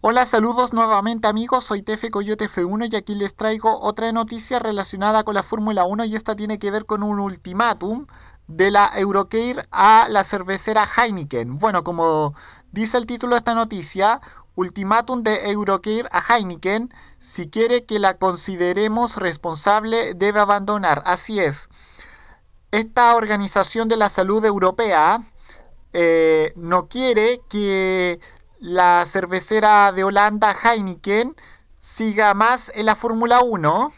Hola, saludos nuevamente amigos, soy Tefe Coyote F1 y aquí les traigo otra noticia relacionada con la Fórmula 1 y esta tiene que ver con un ultimátum de la Eurocare a la cervecera Heineken. Bueno, como dice el título de esta noticia, ultimátum de Eurocare a Heineken, si quiere que la consideremos responsable debe abandonar. Así es. Esta organización de la salud europea eh, no quiere que la cervecera de Holanda Heineken siga más en la Fórmula 1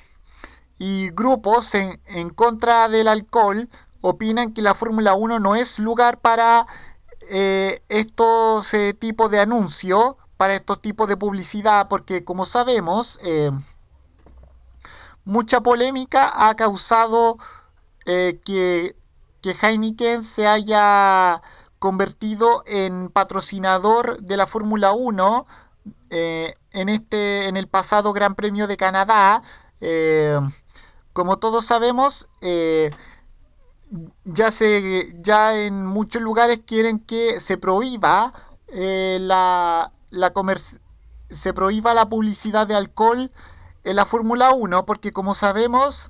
y grupos en, en, contra del alcohol opinan que la Fórmula 1 no es lugar para eh, estos eh, tipos de anuncios, para estos tipos de publicidad, porque como sabemos, eh, mucha polémica ha causado que Heineken se haya convertido en patrocinador de la Fórmula 1 eh, en, este, en el pasado Gran Premio de Canadá. Eh, como todos sabemos, eh, ya, se, ya en muchos lugares quieren que se prohíba la, se prohíba la publicidad de alcohol en la Fórmula 1, porque como sabemos,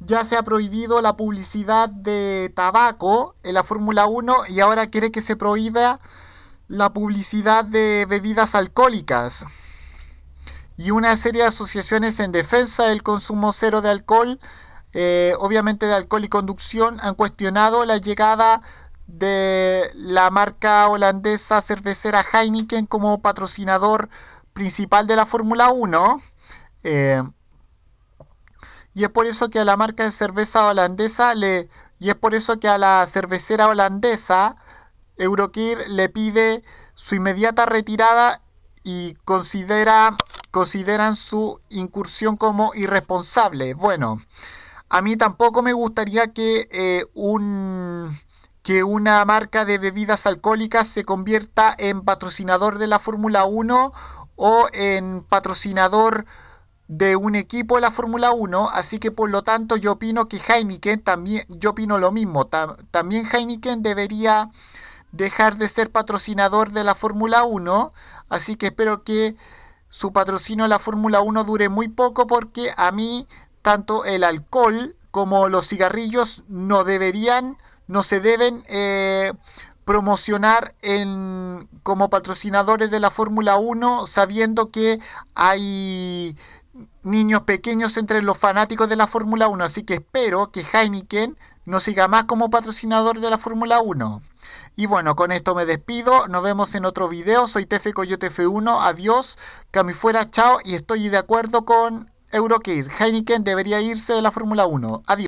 ya se ha prohibido la publicidad de tabaco en la Fórmula 1 y ahora quiere que se prohíba la publicidad de bebidas alcohólicas. Y una serie de asociaciones en defensa del consumo cero de alcohol, eh, obviamente de alcohol y conducción, han cuestionado la llegada de la marca holandesa cervecera Heineken como patrocinador principal de la Fórmula 1. Eh, y es por eso que a la marca de cerveza holandesa le y es por eso que a la cervecera holandesa Eurokir le pide su inmediata retirada y considera consideran su incursión como irresponsable. Bueno, a mí tampoco me gustaría que eh, un que una marca de bebidas alcohólicas se convierta en patrocinador de la Fórmula 1 o en patrocinador de un equipo de la Fórmula 1, así que por lo tanto yo opino que Heineken también, yo opino lo mismo, también Heineken debería dejar de ser patrocinador de la Fórmula 1, así que espero que su patrocinio a la Fórmula 1 dure muy poco porque a mí tanto el alcohol como los cigarrillos no deberían, no se deben eh, promocionar en, como patrocinadores de la Fórmula 1 sabiendo que hay niños pequeños entre los fanáticos de la Fórmula 1, así que espero que Heineken no siga más como patrocinador de la Fórmula 1. Y bueno, con esto me despido, nos vemos en otro video, soy Tefe Coyote 1 adiós, fuera, chao y estoy de acuerdo con Eurokir, Heineken debería irse de la Fórmula 1, adiós.